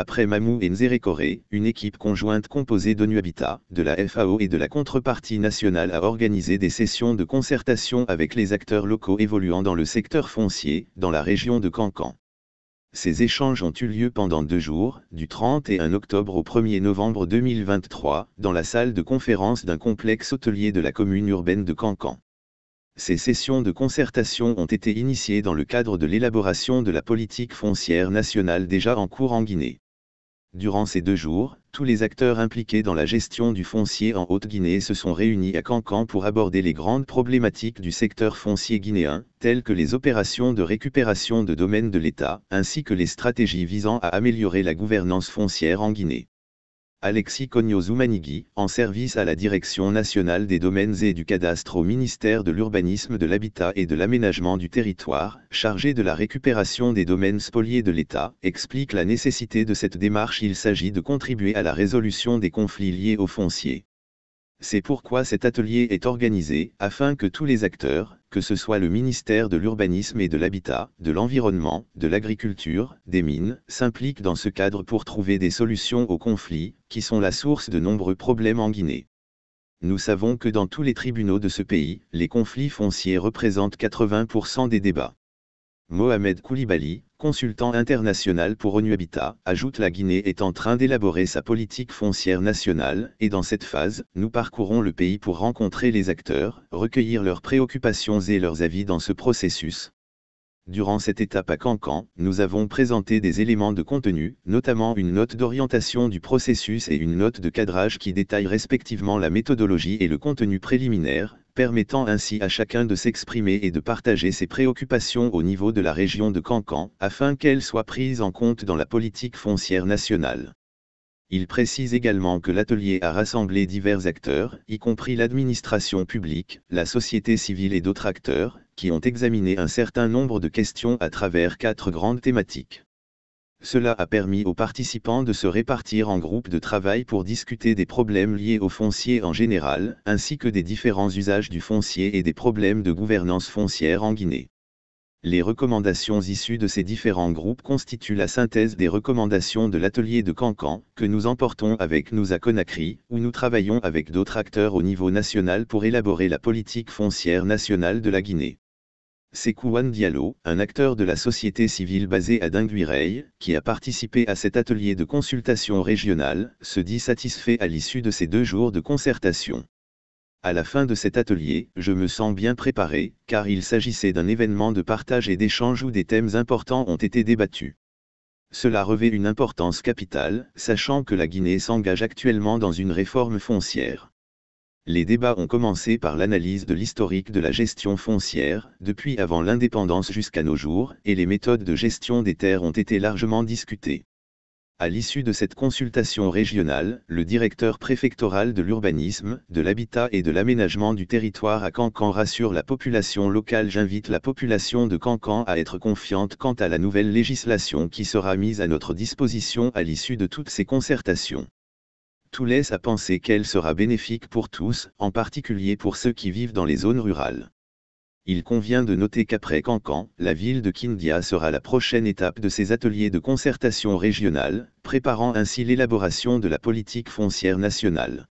après Mamou et Nzérékoré, une équipe conjointe composée d'ONU Habitat, de la FAO et de la contrepartie nationale a organisé des sessions de concertation avec les acteurs locaux évoluant dans le secteur foncier, dans la région de Cancan. Ces échanges ont eu lieu pendant deux jours, du 31 octobre au 1er novembre 2023, dans la salle de conférence d'un complexe hôtelier de la commune urbaine de Cancan. Ces sessions de concertation ont été initiées dans le cadre de l'élaboration de la politique foncière nationale déjà en cours en Guinée. Durant ces deux jours, tous les acteurs impliqués dans la gestion du foncier en Haute-Guinée se sont réunis à Cancan pour aborder les grandes problématiques du secteur foncier guinéen, telles que les opérations de récupération de domaines de l'État, ainsi que les stratégies visant à améliorer la gouvernance foncière en Guinée. Alexis Cognos-Zoumanigui, en service à la Direction nationale des domaines et du cadastre au ministère de l'Urbanisme de l'Habitat et de l'Aménagement du Territoire, chargé de la récupération des domaines spoliés de l'État, explique la nécessité de cette démarche. Il s'agit de contribuer à la résolution des conflits liés aux foncier. C'est pourquoi cet atelier est organisé, afin que tous les acteurs, que ce soit le ministère de l'Urbanisme et de l'Habitat, de l'Environnement, de l'Agriculture, des Mines, s'implique dans ce cadre pour trouver des solutions aux conflits, qui sont la source de nombreux problèmes en Guinée. Nous savons que dans tous les tribunaux de ce pays, les conflits fonciers représentent 80% des débats. Mohamed Koulibaly, consultant international pour ONU Habitat, ajoute La Guinée est en train d'élaborer sa politique foncière nationale, et dans cette phase, nous parcourons le pays pour rencontrer les acteurs, recueillir leurs préoccupations et leurs avis dans ce processus. Durant cette étape à Cancan, nous avons présenté des éléments de contenu, notamment une note d'orientation du processus et une note de cadrage qui détaillent respectivement la méthodologie et le contenu préliminaire, permettant ainsi à chacun de s'exprimer et de partager ses préoccupations au niveau de la région de Cancan, afin qu'elles soient prises en compte dans la politique foncière nationale. Il précise également que l'atelier a rassemblé divers acteurs, y compris l'administration publique, la société civile et d'autres acteurs, qui ont examiné un certain nombre de questions à travers quatre grandes thématiques. Cela a permis aux participants de se répartir en groupes de travail pour discuter des problèmes liés au foncier en général, ainsi que des différents usages du foncier et des problèmes de gouvernance foncière en Guinée. Les recommandations issues de ces différents groupes constituent la synthèse des recommandations de l'atelier de Cancan, que nous emportons avec nous à Conakry, où nous travaillons avec d'autres acteurs au niveau national pour élaborer la politique foncière nationale de la Guinée. Sekouan Diallo, un acteur de la société civile basé à Dinguirey, qui a participé à cet atelier de consultation régionale, se dit satisfait à l'issue de ces deux jours de concertation. À la fin de cet atelier, je me sens bien préparé, car il s'agissait d'un événement de partage et d'échange où des thèmes importants ont été débattus. Cela revêt une importance capitale, sachant que la Guinée s'engage actuellement dans une réforme foncière les débats ont commencé par l'analyse de l'historique de la gestion foncière, depuis avant l'indépendance jusqu'à nos jours, et les méthodes de gestion des terres ont été largement discutées. À l'issue de cette consultation régionale, le directeur préfectoral de l'urbanisme, de l'habitat et de l'aménagement du territoire à Cancan rassure la population locale. J'invite la population de Cancan à être confiante quant à la nouvelle législation qui sera mise à notre disposition à l'issue de toutes ces concertations tout laisse à penser qu'elle sera bénéfique pour tous, en particulier pour ceux qui vivent dans les zones rurales. Il convient de noter qu'après Cancan, la ville de Kindia sera la prochaine étape de ces ateliers de concertation régionale, préparant ainsi l'élaboration de la politique foncière nationale.